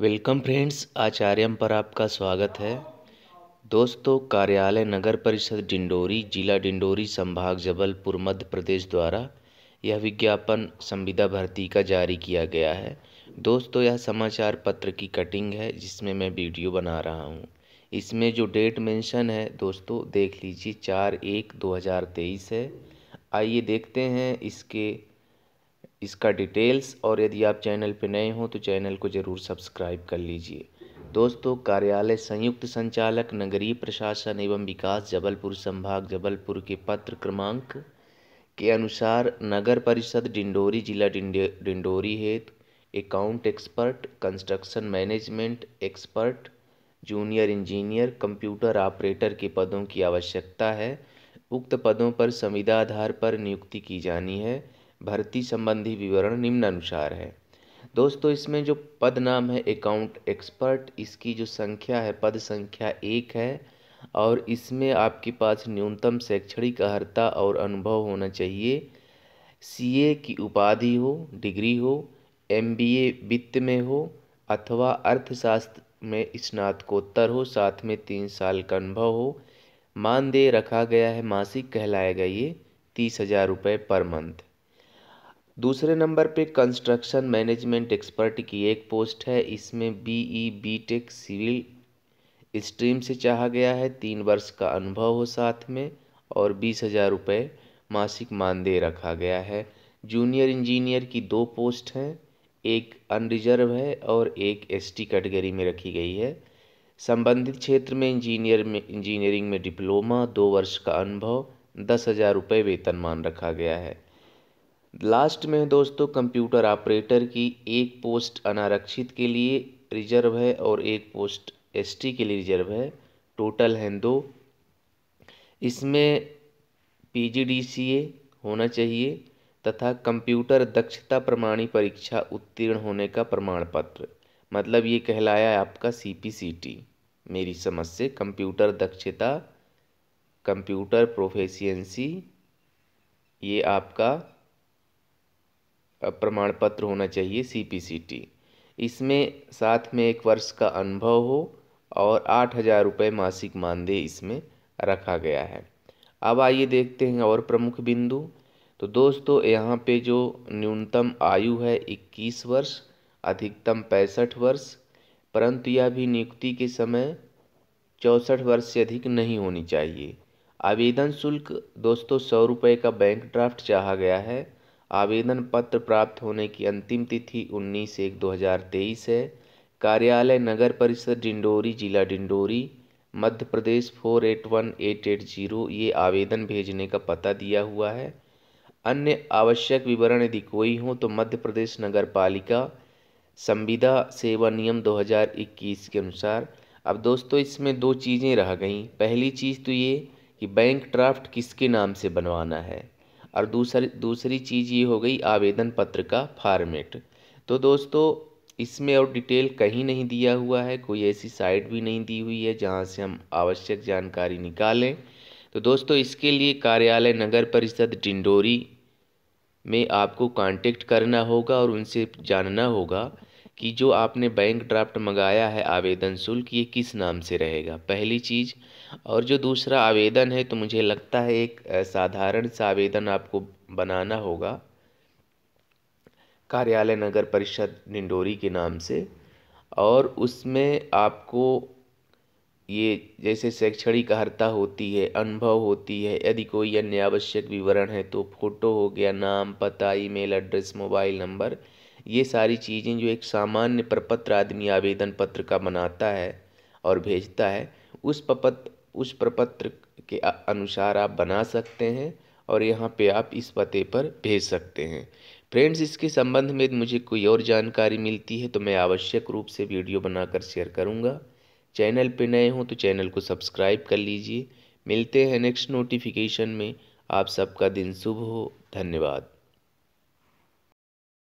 welcome friends आचार्यम पर आपका स्वागत है दोस्तों कार्यालय नगर परिषद डिंडोरी जिला डिंडोरी संभाग जबलपुर मध्य प्रदेश द्वारा यह विज्ञापन संविदा भर्ती का जारी किया गया है दोस्तों यह समाचार पत्र की कटिंग है जिसमें मैं वीडियो बना रहा हूँ इसमें जो डेट मेंशन है दोस्तों देख लीजिए चार एक दो हज़ार तेईस है आइए देखते हैं इसके इसका डिटेल्स और यदि आप चैनल पर नए हों तो चैनल को ज़रूर सब्सक्राइब कर लीजिए दोस्तों कार्यालय संयुक्त संचालक नगरीय प्रशासन एवं विकास जबलपुर संभाग जबलपुर के पत्र क्रमांक के अनुसार नगर परिषद डिंडोरी जिला डिंडोरी हेतु account expert construction management expert junior engineer computer operator के पदों की आवश्यकता है उक्त पदों पर संविदा आधार पर नियुक्ति की जानी है भर्ती संबंधी विवरण निम्न अनुसार है दोस्तों इसमें जो पद नाम है अकाउंट एक्सपर्ट इसकी जो संख्या है पद संख्या एक है और इसमें आपके पास न्यूनतम शैक्षणिक अर्हता और अनुभव होना चाहिए सीए की उपाधि हो डिग्री हो एमबीए वित्त में हो अथवा अर्थशास्त्र में स्नातकोत्तर हो साथ में तीन साल का अनुभव हो मानदेय रखा गया है मासिक कहलाएगा ये तीस हज़ार रुपये पर मंथ दूसरे नंबर पे कंस्ट्रक्शन मैनेजमेंट एक्सपर्ट की एक पोस्ट है इसमें बीई बीटेक सिविल स्ट्रीम से चाहा गया है तीन वर्ष का अनुभव हो साथ में और बीस हज़ार रुपये मासिक मानदेय रखा गया है जूनियर इंजीनियर की दो पोस्ट हैं एक अनरिजर्व है और एक एसटी कैटेगरी में रखी गई है संबंधित क्षेत्र में इंजीनियर में इंजीनियरिंग में डिप्लोमा दो वर्ष का अनुभव दस हज़ार रुपये वेतनमान रखा गया है लास्ट में दोस्तों कंप्यूटर ऑपरेटर की एक पोस्ट अनारक्षित के लिए रिजर्व है और एक पोस्ट एसटी के लिए रिजर्व है टोटल हैं दो इसमें पीजीडीसीए होना चाहिए तथा कंप्यूटर दक्षता प्रमाणी परीक्षा उत्तीर्ण होने का प्रमाण पत्र मतलब ये कहलाया आपका सीपीसीटी मेरी समझ से कंप्यूटर दक्षता कंप्यूटर प्रोफेशिएंसी ये आपका प्रमाण पत्र होना चाहिए सी इसमें साथ में एक वर्ष का अनुभव हो और आठ हज़ार रुपये मासिक मानदेय इसमें रखा गया है अब आइए देखते हैं और प्रमुख बिंदु तो दोस्तों यहाँ पे जो न्यूनतम आयु है 21 वर्ष अधिकतम पैंसठ वर्ष परंतु यह भी नियुक्ति के समय चौंसठ वर्ष से अधिक नहीं होनी चाहिए आवेदन शुल्क दोस्तों सौ रुपये का बैंक ड्राफ्ट चाहा गया है आवेदन पत्र प्राप्त होने की अंतिम तिथि उन्नीस एक दो हज़ार तेईस है कार्यालय नगर परिषद डिंडोरी जिला Dindori Madhya Pradesh four eight one eight eight zero ये आवेदन भेजने का पता दिया हुआ है अन्य आवश्यक विवरण यदि कोई हो तो मध्य प्रदेश नगर पालिका संविदा सेवा नियम 2021 के अनुसार अब दोस्तों इसमें दो चीज़ें रह गई पहली चीज़ तो ये कि बैंक ड्राफ्ट किसके नाम से बनवाना है और दूसरी दूसरी चीज़ ये हो गई आवेदन पत्र का फार्मेट तो दोस्तों इसमें और डिटेल कहीं नहीं दिया हुआ है कोई ऐसी साइट भी नहीं दी हुई है जहाँ से हम आवश्यक जानकारी निकालें तो दोस्तों इसके लिए कार्यालय नगर परिषद डिंडोरी में आपको कांटेक्ट करना होगा और उनसे जानना होगा कि जो आपने बैंक ड्राफ्ट मंगाया है आवेदन शुल्क ये किस नाम से रहेगा पहली चीज़ और जो दूसरा आवेदन है तो मुझे लगता है एक साधारण सा आवेदन आपको बनाना होगा कार्यालय नगर परिषद निंडोरी के नाम से और उसमें आपको ये जैसे शैक्षणिक अर्हता होती है अनुभव होती है यदि कोई अन्य आवश्यक विवरण है तो फोटो हो गया नाम पता ईमेल एड्रेस मोबाइल नंबर ये सारी चीज़ें जो एक सामान्य प्रपत्र आदमी आवेदन पत्र का बनाता है और भेजता है उस प्रपत्र उस प्रपत्र के अनुसार आप बना सकते हैं और यहाँ पे आप इस पते पर भेज सकते हैं फ्रेंड्स इसके संबंध में मुझे कोई और जानकारी मिलती है तो मैं आवश्यक रूप से वीडियो बनाकर शेयर करूँगा चैनल पे नए हों तो चैनल को सब्सक्राइब कर लीजिए मिलते हैं नेक्स्ट नोटिफिकेशन में आप सबका दिन शुभ हो धन्यवाद